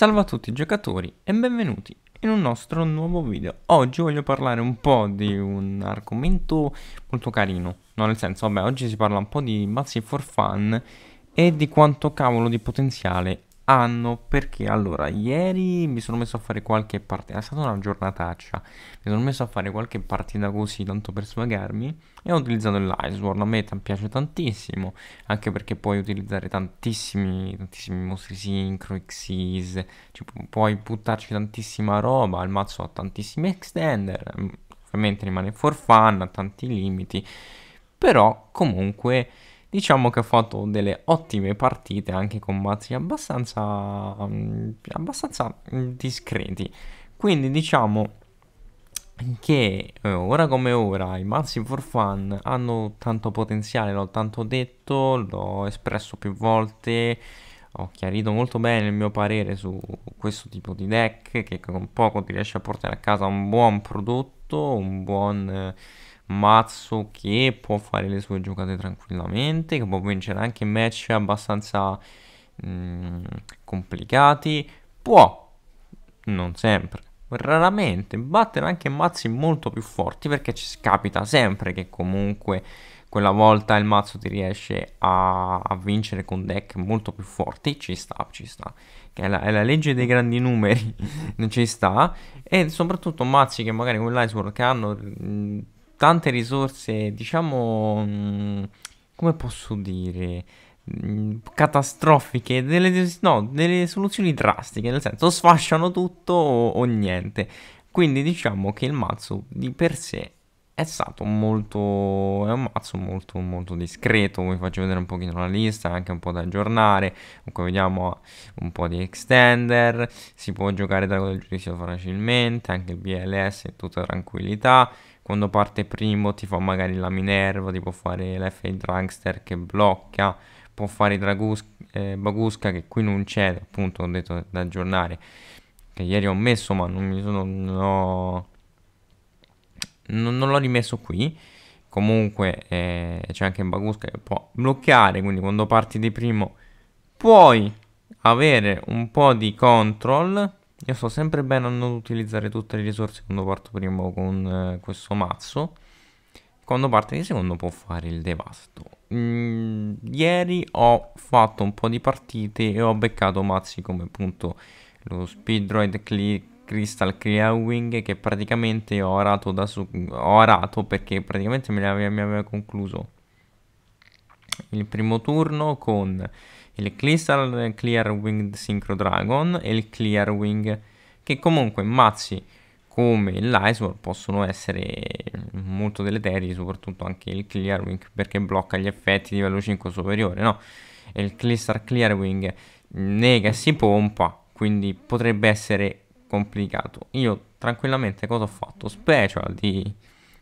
Salve a tutti giocatori e benvenuti in un nostro nuovo video Oggi voglio parlare un po' di un argomento molto carino No nel senso, vabbè, oggi si parla un po' di mazzi for fun E di quanto cavolo di potenziale hanno perché allora ieri mi sono messo a fare qualche partita, è stata una giornataccia, mi sono messo a fare qualche partita così tanto per svagarmi e ho utilizzato l'Iceborne, a me piace tantissimo, anche perché puoi utilizzare tantissimi, tantissimi mostri sincro, Xyz, puoi buttarci tantissima roba, il mazzo ha tantissimi extender, mm, ovviamente rimane for fun, ha tanti limiti, però comunque diciamo che ha fatto delle ottime partite anche con mazzi abbastanza, um, abbastanza mm, discreti. Quindi diciamo che eh, ora come ora i mazzi for fun hanno tanto potenziale, l'ho tanto detto, l'ho espresso più volte, ho chiarito molto bene il mio parere su questo tipo di deck che con poco ti riesce a portare a casa un buon prodotto, un buon... Eh, mazzo che può fare le sue giocate tranquillamente, che può vincere anche match abbastanza mh, mm, complicati, può, non sempre, raramente battere anche mazzi molto più forti perché ci capita sempre che comunque quella volta il mazzo ti riesce a, a vincere con deck molto più forti, ci sta, ci sta, è la, è la legge dei grandi numeri, ci sta, e soprattutto mazzi che magari con l'Iceworld che hanno mm, tante risorse, diciamo, mm, come posso dire, mm, catastrofiche, delle, no, delle soluzioni drastiche, nel senso sfasciano tutto o, o niente. Quindi diciamo che il mazzo di per sé è stato molto è un mazzo molto molto discreto vi faccio vedere un pochino la lista anche un po' da aggiornare comunque vediamo ah, un po' di extender si può giocare da quello del Giudizio facilmente anche il BLS tutta tranquillità quando parte primo ti fa magari la Minerva, ti può fare l'F Dragster che blocca, può fare Dragus eh, Bagusca che qui non c'è, appunto ho detto da aggiornare, che ieri ho messo ma non mi sono... No, non, non l'ho rimesso qui, comunque eh, c'è anche Bagusca che può bloccare, quindi quando parti di primo puoi avere un po' di control io sto sempre bene a non utilizzare tutte le risorse quando parto prima con eh, questo mazzo. Quando parte di secondo può fare il devasto. Mm, ieri ho fatto un po' di partite e ho beccato mazzi come appunto lo Speedroid Cli Crystal Clear Wing che praticamente ho arato da su- ho orato perché praticamente mi aveva, mi aveva concluso il primo turno con il Crystal Clear Winged Synchro Dragon e il Clear Wing, che comunque mazzi come l'Icewar possono essere molto deleteri, soprattutto anche il Clear Wing perché blocca gli effetti di livello 5 superiore, no? E il Crystal Clear Wing nega e si pompa, quindi potrebbe essere complicato. Io tranquillamente cosa ho fatto? Special di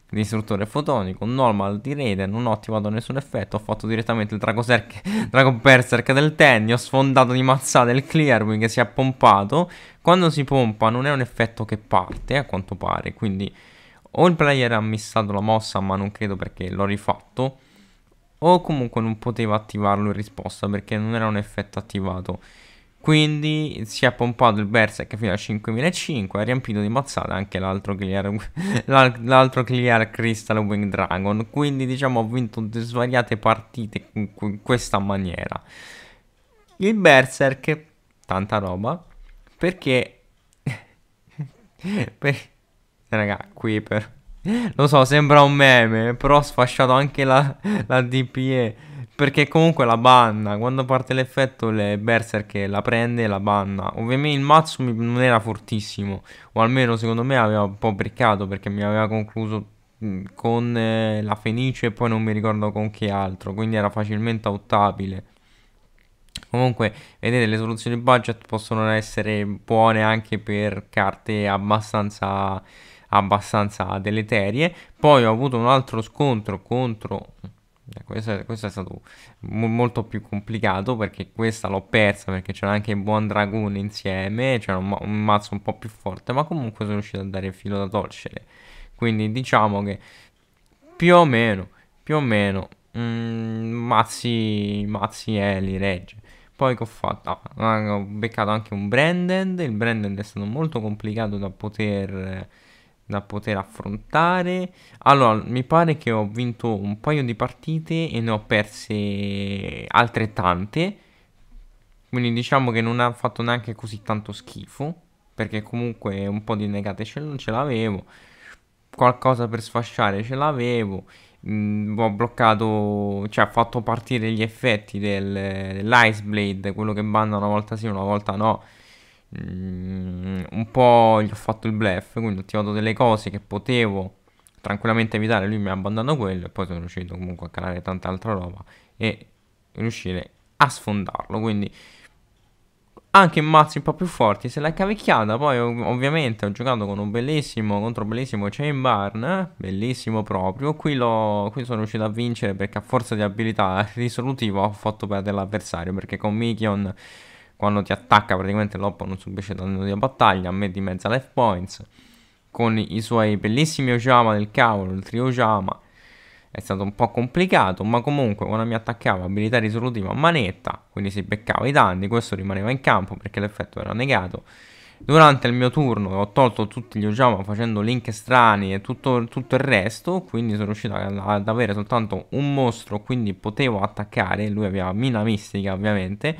distruttore fotonico, un normal di rete, non ho attivato nessun effetto, ho fatto direttamente il Dragon, Serk, Dragon Berserk del Tenny, ho sfondato di mazzata il Clearwing che si è pompato, quando si pompa non è un effetto che parte a quanto pare, quindi o il player ha missato la mossa ma non credo perché l'ho rifatto, o comunque non poteva attivarlo in risposta perché non era un effetto attivato. Quindi si è pompato il Berserk fino a 5005 ha riempito di mazzate anche l'altro Clear, l'altro clear Crystal Wing Dragon. Quindi diciamo ho vinto svariate partite in questa maniera. Il Berserk, tanta roba, perché... per... Raga, qui per... Lo so, sembra un meme, però ho sfasciato anche la, la DPE. Perché comunque la banna, quando parte l'effetto le Berserk la prende e la banna. Ovviamente il mazzo non era fortissimo, o almeno secondo me aveva un po' briccato perché mi aveva concluso con eh, la Fenice e poi non mi ricordo con che altro, quindi era facilmente autabile. Comunque, vedete, le soluzioni budget possono essere buone anche per carte abbastanza, abbastanza deleterie. Poi ho avuto un altro scontro contro eh, questo è, questo è stato mo- molto più complicato perché questa l'ho persa perché c'era anche il buon dragone insieme, c'era un, ma- un mazzo un po' più forte, ma comunque sono riuscito a dare il filo da torcere. Quindi diciamo che più o meno, più o meno, mm, mazzi, mazzi Eli regge. Poi che ho fatto? Ah, ho beccato anche un branded, il branded è stato molto complicato da poter da poter affrontare. Allora, mi pare che ho vinto un paio di partite e ne ho perse altrettante. Quindi diciamo che non ha fatto neanche così tanto schifo. Perché comunque un po' di negate ce, ce l'avevo. Qualcosa per sfasciare ce l'avevo. Mm, ho bloccato, cioè ho fatto partire gli effetti del, dell'Ice Blade, quello che banda una volta sì, una volta no. Mm, un po' gli ho fatto il blef, quindi ho attivato delle cose che potevo tranquillamente evitare, lui mi ha abbandonato quello e poi sono riuscito comunque a calare tanta altra roba e riuscire a sfondarlo, quindi anche in mazzi un po' più forti se l'ha cavicchiata, poi ovviamente ho giocato con un bellissimo, contro un bellissimo Chain Barn, bellissimo proprio, qui, qui sono riuscito a vincere perché a forza di abilità risolutiva ho fatto perdere l'avversario perché con Mikion quando ti attacca praticamente l'Oppo non subisce danno di battaglia, a me di mezza life points, con i suoi bellissimi Ojama del cavolo, il trio Ojama, è stato un po' complicato, ma comunque quando mi attaccava abilità risolutiva a manetta, quindi si beccava i danni, questo rimaneva in campo perché l'effetto era negato. Durante il mio turno ho tolto tutti gli Ojama facendo link strani e tutto, tutto il resto, quindi sono riuscito ad avere soltanto un mostro, quindi potevo attaccare, lui aveva mina mistica ovviamente,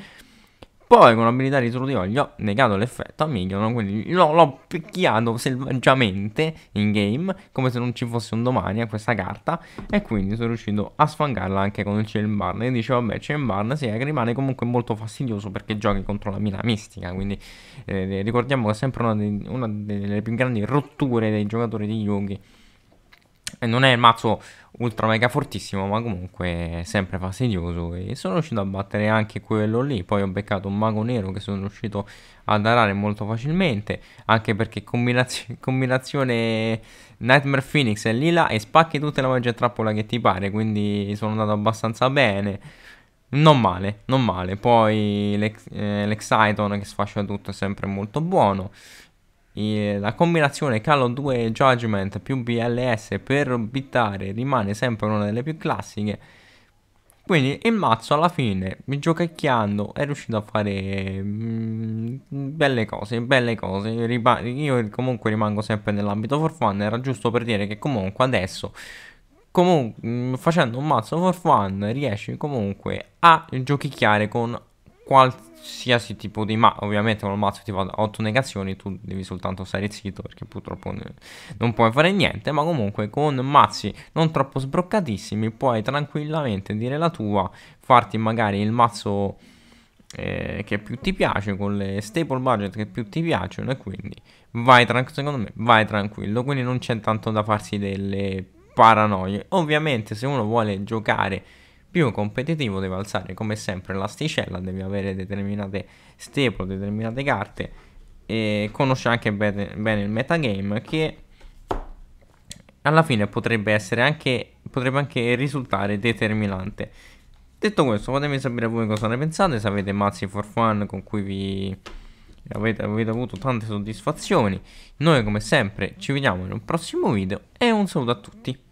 poi con l'abilità di di ho negato l'effetto a Miglion, quindi l'ho picchiato selvaggiamente in game, come se non ci fosse un domani a questa carta, e quindi sono riuscito a sfangarla anche con il Chain Barn, e dicevo vabbè Chain sì, eh, rimane comunque molto fastidioso perché giochi contro la mina mistica, quindi eh, ricordiamo che è sempre una, dei, una delle più grandi rotture dei giocatori di Yugi, non è il mazzo ultra mega fortissimo, ma comunque è sempre fastidioso. E sono riuscito a battere anche quello lì. Poi ho beccato un mago nero che sono riuscito ad arare molto facilmente. Anche perché combinaz combinazione Nightmare Phoenix e Lila e spacchi tutte la magia trappola che ti pare. Quindi sono andato abbastanza bene. Non male, non male. Poi l'ex- eh, l'exciton che sfascia tutto è sempre molto buono la combinazione Call 2 e Judgment più BLS per bittare rimane sempre una delle più classiche. Quindi il mazzo alla fine, giocacchiando, è riuscito a fare mh, mm, belle cose, belle cose. Io comunque rimango sempre nell'ambito for fun, era giusto per dire che comunque adesso comunque mm, facendo un mazzo for fun riesci comunque a giochicchiare con qualsiasi tipo di mazzo, ovviamente con un mazzo ti va a 8 negazioni tu devi soltanto stare zitto perché purtroppo non puoi fare niente, ma comunque con mazzi non troppo sbroccatissimi puoi tranquillamente dire la tua, farti magari il mazzo eh, che più ti piace, con le staple budget che più ti piacciono e quindi vai tranquillo, secondo me vai tranquillo, quindi non c'è tanto da farsi delle paranoie. Ovviamente se uno vuole giocare più competitivo deve alzare come sempre l'asticella, deve avere determinate staple, determinate carte e conosce anche bene, bene il metagame che alla fine potrebbe essere anche potrebbe anche risultare determinante. Detto questo, fatemi sapere voi cosa ne pensate, se avete mazzi for fun con cui vi avete, avete avuto tante soddisfazioni. Noi come sempre ci vediamo in un prossimo video e un saluto a tutti.